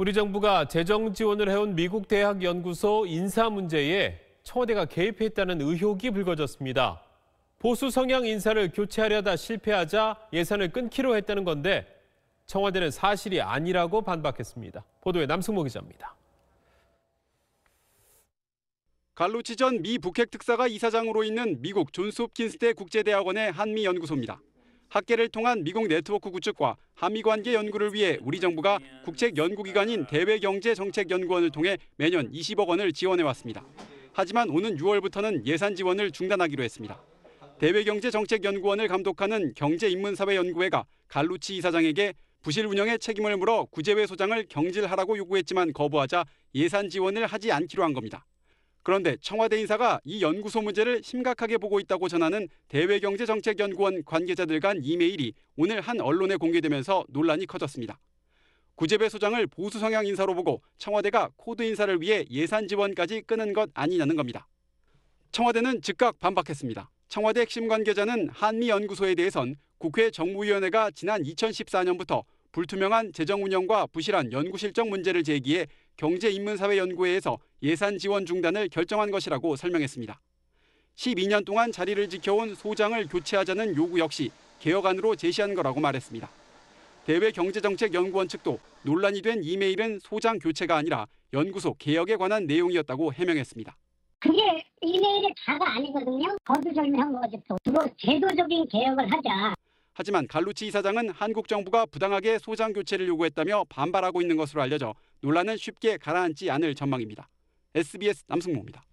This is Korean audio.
우리 정부가 재정 지원을 해온 미국 대학 연구소 인사 문제에 청와대가 개입했다는 의혹이 불거졌습니다. 보수 성향 인사를 교체하려다 실패하자 예산을 끊기로 했다는 건데 청와대는 사실이 아니라고 반박했습니다. 보도에 남승모 기자입니다. 갈로치 전 미 북핵 특사가 이사장으로 있는 미국 존스 홉킨스 대 국제대학원의 한미 연구소입니다. 학계를 통한 미국 네트워크 구축과 한미 관계 연구를 위해 우리 정부가 국책 연구기관인 대외경제정책연구원을 통해 매년 20억 원을 지원해 왔습니다. 하지만 오는 6월부터는 예산 지원을 중단하기로 했습니다. 대외경제정책연구원을 감독하는 경제인문사회연구회가 갈루치 이사장에게 부실 운영의 책임을 물어 구제회 소장을 경질하라고 요구했지만 거부하자 예산 지원을 하지 않기로 한 겁니다. 그런데 청와대 인사가 이 연구소 문제를 심각하게 보고 있다고 전하는 대외경제정책연구원 관계자들 간 이메일이 오늘 한 언론에 공개되면서 논란이 커졌습니다. 구재배 소장을 보수 성향 인사로 보고 청와대가 코드 인사를 위해 예산 지원까지 끄는 것 아니냐는 겁니다. 청와대는 즉각 반박했습니다. 청와대 핵심 관계자는 한미연구소에 대해선 국회 정무위원회가 지난 2014년부터 불투명한 재정 운영과 부실한 연구 실적 문제를 제기해 경제인문사회연구회에서 예산 지원 중단을 결정한 것이라고 설명했습니다. 12년 동안 자리를 지켜온 소장을 교체하자는 요구 역시 개혁안으로 제시한 거라고 말했습니다. 대외경제정책연구원 측도 논란이 된 이메일은 소장 교체가 아니라 연구소 개혁에 관한 내용이었다고 해명했습니다. 그게 이메일의 다가 아니거든요. 거두절미한 거죠. 그거 제도적인 개혁을 하자. 하지만 갈루치 이사장은 한국 정부가 부당하게 소장 교체를 요구했다며 반발하고 있는 것으로 알려져 논란은 쉽게 가라앉지 않을 전망입니다. SBS 남승모입니다.